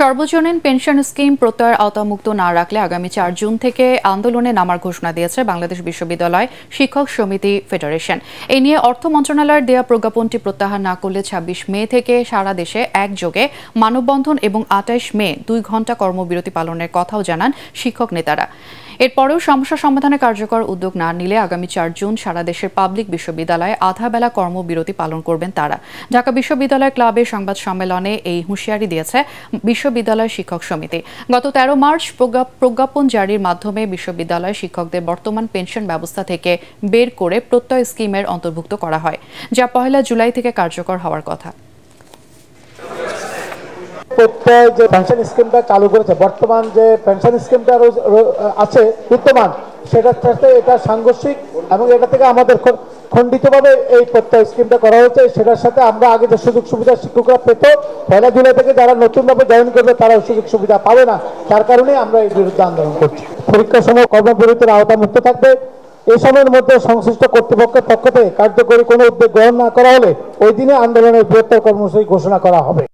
সর্বজনীন pension scheme প্রত্যয়ের আওতামুক্ত না রাখলে আগামী চার জুন থেকে আন্দোলনে নামার ঘোষণা দিয়েছে বাংলাদেশ বিশ্ববিদ্যালয় শিক্ষক সমিতি ফেডারেশন এ নিয়ে অর্থ মন্ত্রণালয়ের দেয়া প্রজ্ঞাপনটি প্রত্যাহার না করলে ছাব্বিশ মে থেকে সারা দেশে একযোগে মানববন্ধন এবং আটাইশ মে দুই ঘণ্টা কর্মবিরতি পালনের কথাও জানান শিক্ষক নেতারা এরপরেও সমস্যা সমাধানে কার্যকর উদ্যোগ না নিলে আগামী চার জুন সারা দেশের পাবলিক বিশ্ববিদ্যালয়ে আধা বেলা কর্মবিরতি পালন করবেন তারা ঢাকা বিশ্ববিদ্যালয় ক্লাবের সংবাদ সম্মেলনে এই হুঁশিয়ারি দিয়েছে বিশ্ববিদ্যালয় শিক্ষক সমিতি গত তেরো মার্চ প্রজ্ঞাপন জারির মাধ্যমে বিশ্ববিদ্যালয় শিক্ষকদের বর্তমান পেনশন ব্যবস্থা থেকে বের করে প্রত্যয় স্কিমের অন্তর্ভুক্ত করা হয় যা পহেলা জুলাই থেকে কার্যকর হওয়ার কথা করতে যে পেনশন স্কিমটা চালু করেছে বর্তমান যে পেনশন স্কিমটা আছে বিদ্যমান সেটার সাথে এটা সাংঘর্ষিক এবং এটা থেকে আমাদের খণ্ডিতভাবে এই প্রত্যয় স্কিমটা করা হয়েছে সেটার সাথে আমরা আগে যে সুযোগ সুবিধা শিক্ষকরা পেত পয়লা জুলাই থেকে যারা নতুনভাবে জয়েন করবে তারা সুযোগ সুবিধা পাবে না তার কারণে আমরা এই বিরুদ্ধে আন্দোলন করছি পরীক্ষার সময় কর্মবিরতির আওতামুক্ত থাকবে এই সময়ের মধ্যে সংশ্লিষ্ট কর্তৃপক্ষের পক্ষ থেকে কার্যকরী কোনো উদ্যোগ গ্রহণ না করা হলে ওই দিনে আন্দোলনের বৃহত্তর কর্মসূচি ঘোষণা করা হবে